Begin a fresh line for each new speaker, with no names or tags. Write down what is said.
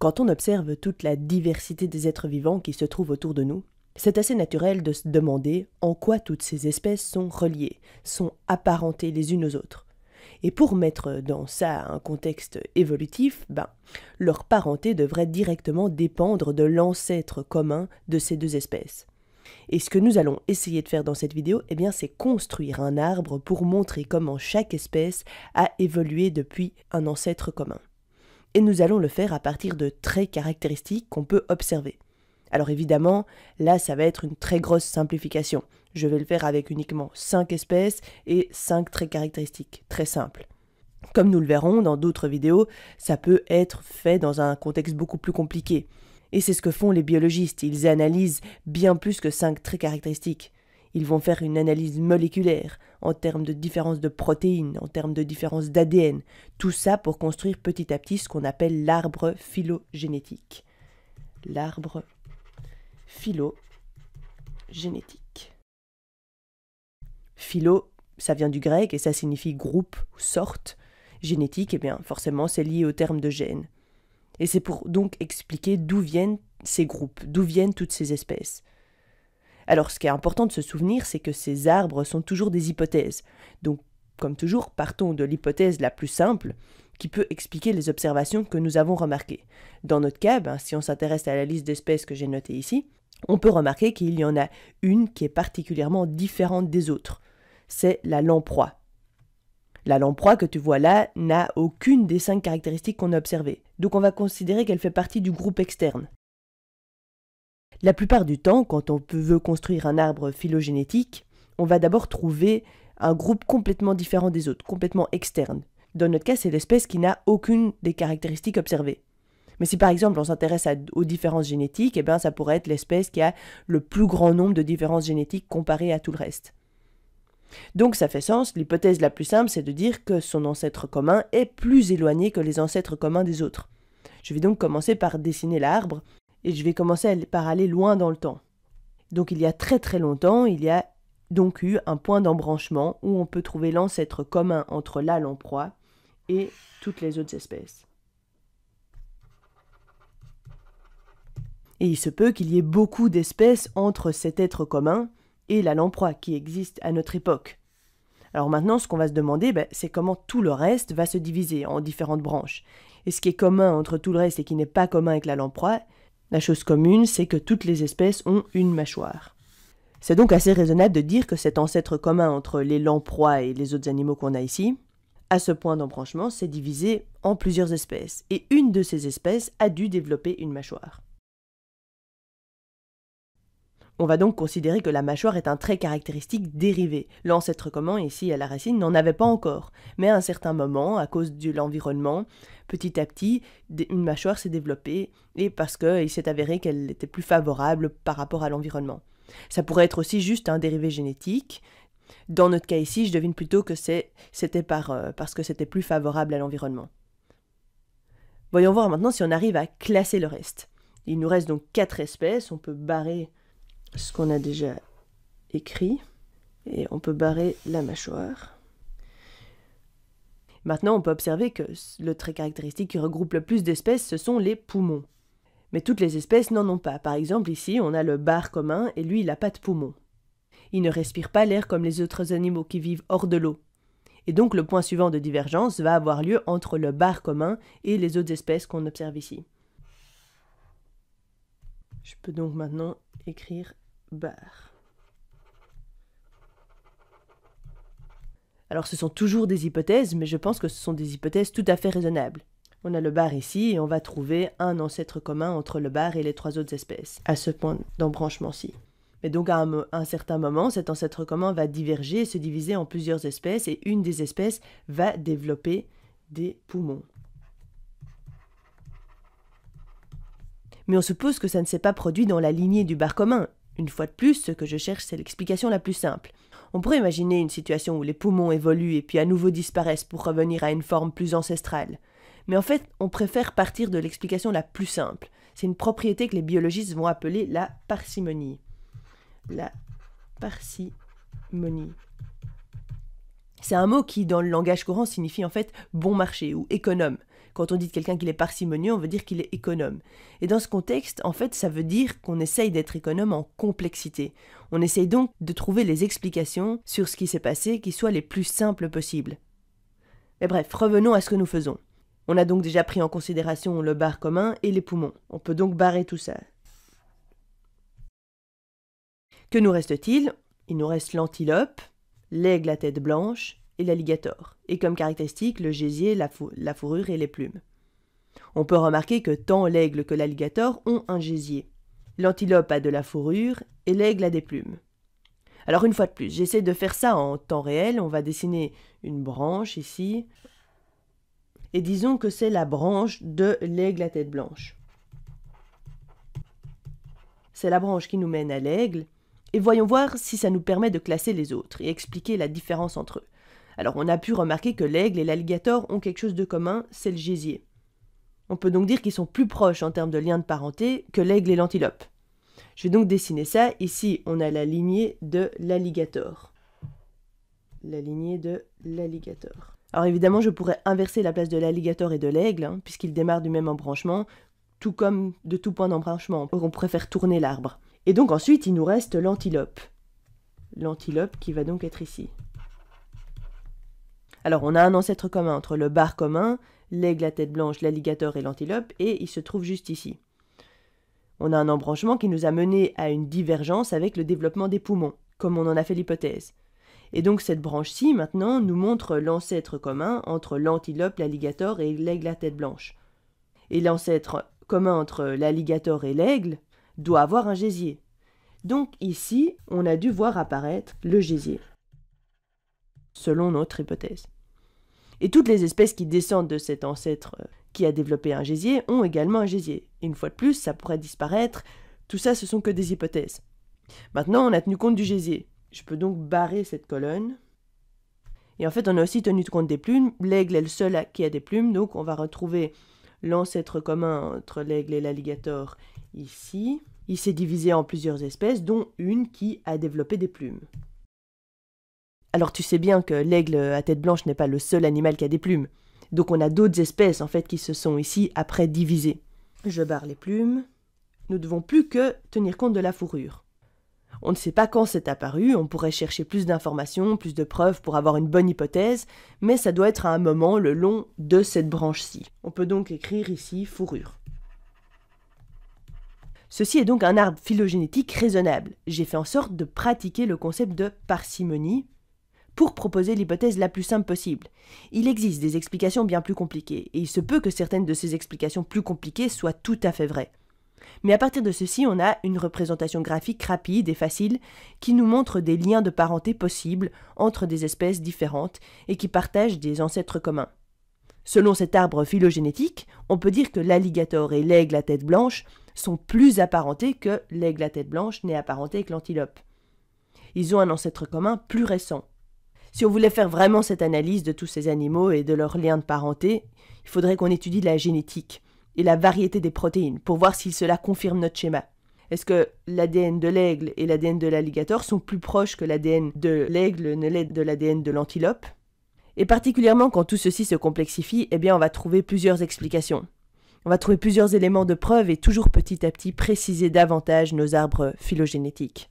Quand on observe toute la diversité des êtres vivants qui se trouvent autour de nous, c'est assez naturel de se demander en quoi toutes ces espèces sont reliées, sont apparentées les unes aux autres. Et pour mettre dans ça un contexte évolutif, ben, leur parenté devrait directement dépendre de l'ancêtre commun de ces deux espèces. Et ce que nous allons essayer de faire dans cette vidéo, eh bien, c'est construire un arbre pour montrer comment chaque espèce a évolué depuis un ancêtre commun et nous allons le faire à partir de traits caractéristiques qu'on peut observer. Alors évidemment, là ça va être une très grosse simplification. Je vais le faire avec uniquement 5 espèces et 5 traits caractéristiques, très simple. Comme nous le verrons dans d'autres vidéos, ça peut être fait dans un contexte beaucoup plus compliqué. Et c'est ce que font les biologistes, ils analysent bien plus que 5 traits caractéristiques. Ils vont faire une analyse moléculaire en termes de différence de protéines, en termes de différence d'ADN, tout ça pour construire petit à petit ce qu'on appelle l'arbre phylogénétique. L'arbre phylogénétique. Philo, ça vient du grec et ça signifie groupe ou sorte. Génétique, et eh bien forcément c'est lié au terme de gène. Et c'est pour donc expliquer d'où viennent ces groupes, d'où viennent toutes ces espèces. Alors ce qui est important de se souvenir, c'est que ces arbres sont toujours des hypothèses. Donc, comme toujours, partons de l'hypothèse la plus simple qui peut expliquer les observations que nous avons remarquées. Dans notre cas, ben, si on s'intéresse à la liste d'espèces que j'ai notée ici, on peut remarquer qu'il y en a une qui est particulièrement différente des autres. C'est la lamproie. La lamproie que tu vois là n'a aucune des cinq caractéristiques qu'on a observées. Donc on va considérer qu'elle fait partie du groupe externe. La plupart du temps, quand on veut construire un arbre phylogénétique, on va d'abord trouver un groupe complètement différent des autres, complètement externe. Dans notre cas, c'est l'espèce qui n'a aucune des caractéristiques observées. Mais si par exemple on s'intéresse aux différences génétiques, eh bien, ça pourrait être l'espèce qui a le plus grand nombre de différences génétiques comparées à tout le reste. Donc ça fait sens, l'hypothèse la plus simple, c'est de dire que son ancêtre commun est plus éloigné que les ancêtres communs des autres. Je vais donc commencer par dessiner l'arbre et je vais commencer par aller loin dans le temps. Donc il y a très très longtemps, il y a donc eu un point d'embranchement où on peut trouver l'ancêtre commun entre la lamproie et toutes les autres espèces. Et il se peut qu'il y ait beaucoup d'espèces entre cet être commun et la lamproie qui existe à notre époque. Alors maintenant, ce qu'on va se demander, ben, c'est comment tout le reste va se diviser en différentes branches. Et ce qui est commun entre tout le reste et qui n'est pas commun avec la lamproie, la chose commune, c'est que toutes les espèces ont une mâchoire. C'est donc assez raisonnable de dire que cet ancêtre commun entre les lamproies et les autres animaux qu'on a ici, à ce point d'embranchement, s'est divisé en plusieurs espèces, et une de ces espèces a dû développer une mâchoire. On va donc considérer que la mâchoire est un trait caractéristique dérivé. L'ancêtre commun ici à la racine n'en avait pas encore, mais à un certain moment, à cause de l'environnement, petit à petit, une mâchoire s'est développée et parce qu'il s'est avéré qu'elle était plus favorable par rapport à l'environnement. Ça pourrait être aussi juste un dérivé génétique, dans notre cas ici, je devine plutôt que c'était euh, parce que c'était plus favorable à l'environnement. Voyons voir maintenant si on arrive à classer le reste. Il nous reste donc quatre espèces, on peut barrer ce qu'on a déjà écrit et on peut barrer la mâchoire. Maintenant, on peut observer que le trait caractéristique qui regroupe le plus d'espèces, ce sont les poumons. Mais toutes les espèces n'en ont pas. Par exemple, ici, on a le bar commun et lui, il n'a pas de poumons. Il ne respire pas l'air comme les autres animaux qui vivent hors de l'eau. Et donc, le point suivant de divergence va avoir lieu entre le bar commun et les autres espèces qu'on observe ici. Je peux donc maintenant écrire alors ce sont toujours des hypothèses, mais je pense que ce sont des hypothèses tout à fait raisonnables. On a le bar ici et on va trouver un ancêtre commun entre le bar et les trois autres espèces, à ce point d'embranchement-ci. Mais donc à un, certain moment, cet ancêtre commun va diverger et se diviser en plusieurs espèces et une des espèces va développer des poumons. Mais on suppose que ça ne s'est pas produit dans la lignée du bar commun une fois de plus, ce que je cherche, c'est l'explication la plus simple. On pourrait imaginer une situation où les poumons évoluent et puis à nouveau disparaissent pour revenir à une forme plus ancestrale. Mais en fait, on préfère partir de l'explication la plus simple. C'est une propriété que les biologistes vont appeler la parcimonie. La parcimonie. C'est un mot qui, dans le langage courant, signifie en fait bon marché ou économe. Quand on dit de quelqu'un qu'il est parcimonieux, on veut dire qu'il est économe. Et dans ce contexte, en fait, ça veut dire qu'on essaye d'être économe en complexité. On essaye donc de trouver les explications sur ce qui s'est passé qui soient les plus simples possibles. Mais bref, revenons à ce que nous faisons. On a donc déjà pris en considération le bar commun et les poumons. On peut donc barrer tout ça. Que nous reste-t-il Il nous reste l'antilope, l'aigle à tête blanche, et l'alligator, et comme caractéristique le gésier, la, la fourrure et les plumes. On peut remarquer que tant l'aigle que l'alligator ont un gésier. L'antilope a de la fourrure et l'aigle a des plumes. Alors une fois de plus, j'essaie de faire ça en temps réel. On va dessiner une branche ici. Et disons que c'est la branche de l'aigle à tête blanche. C'est la branche qui nous mène à l'aigle. Et voyons voir si ça nous permet de classer les autres et expliquer la différence entre eux. Alors on a pu remarquer que l'aigle et l'alligator ont quelque chose de commun, c'est le gésier. On peut donc dire qu'ils sont plus proches en termes de lien de parenté que l'aigle et l'antilope. Je vais donc dessiner ça. Ici, on a la lignée de l'alligator. La lignée de l'alligator. Alors évidemment, je pourrais inverser la place de l'alligator et de l'aigle, hein, puisqu'ils démarrent du même embranchement, tout comme de tout point d'embranchement. On préfère tourner l'arbre. Et donc ensuite, il nous reste l'antilope. L'antilope qui va donc être ici. Alors, on a un ancêtre commun entre le bar commun, l'aigle à tête blanche, l'alligator et l'antilope, et il se trouve juste ici. On a un embranchement qui nous a mené à une divergence avec le développement des poumons, comme on en a fait l'hypothèse. Et donc cette branche-ci, maintenant, nous montre l'ancêtre commun entre l'antilope, l'alligator et l'aigle à tête blanche. Et l'ancêtre commun entre l'alligator et l'aigle doit avoir un gésier. Donc ici, on a dû voir apparaître le gésier selon notre hypothèse. Et toutes les espèces qui descendent de cet ancêtre euh, qui a développé un gésier ont également un gésier. une fois de plus, ça pourrait disparaître. Tout ça, ce sont que des hypothèses. Maintenant, on a tenu compte du gésier. Je peux donc barrer cette colonne. Et en fait, on a aussi tenu compte des plumes. L'aigle est le seul qui a des plumes, donc on va retrouver l'ancêtre commun entre l'aigle et l'alligator ici. Il s'est divisé en plusieurs espèces, dont une qui a développé des plumes. Alors tu sais bien que l'aigle à tête blanche n'est pas le seul animal qui a des plumes. Donc on a d'autres espèces en fait qui se sont ici après divisées. Je barre les plumes. Nous ne devons plus que tenir compte de la fourrure. On ne sait pas quand c'est apparu, on pourrait chercher plus d'informations, plus de preuves pour avoir une bonne hypothèse, mais ça doit être à un moment le long de cette branche-ci. On peut donc écrire ici fourrure. Ceci est donc un arbre phylogénétique raisonnable. J'ai fait en sorte de pratiquer le concept de parcimonie, pour proposer l'hypothèse la plus simple possible. Il existe des explications bien plus compliquées, et il se peut que certaines de ces explications plus compliquées soient tout à fait vraies. Mais à partir de ceci, on a une représentation graphique rapide et facile qui nous montre des liens de parenté possibles entre des espèces différentes et qui partagent des ancêtres communs. Selon cet arbre phylogénétique, on peut dire que l'alligator et l'aigle à tête blanche sont plus apparentés que l'aigle à tête blanche n'est apparenté que l'antilope. Ils ont un ancêtre commun plus récent, si on voulait faire vraiment cette analyse de tous ces animaux et de leurs liens de parenté, il faudrait qu'on étudie la génétique et la variété des protéines pour voir si cela confirme notre schéma. Est-ce que l'ADN de l'aigle et l'ADN de l'alligator sont plus proches que l'ADN de l'aigle ne l'est de l'ADN de l'antilope Et particulièrement quand tout ceci se complexifie, eh bien on va trouver plusieurs explications. On va trouver plusieurs éléments de preuve et toujours petit à petit préciser davantage nos arbres phylogénétiques.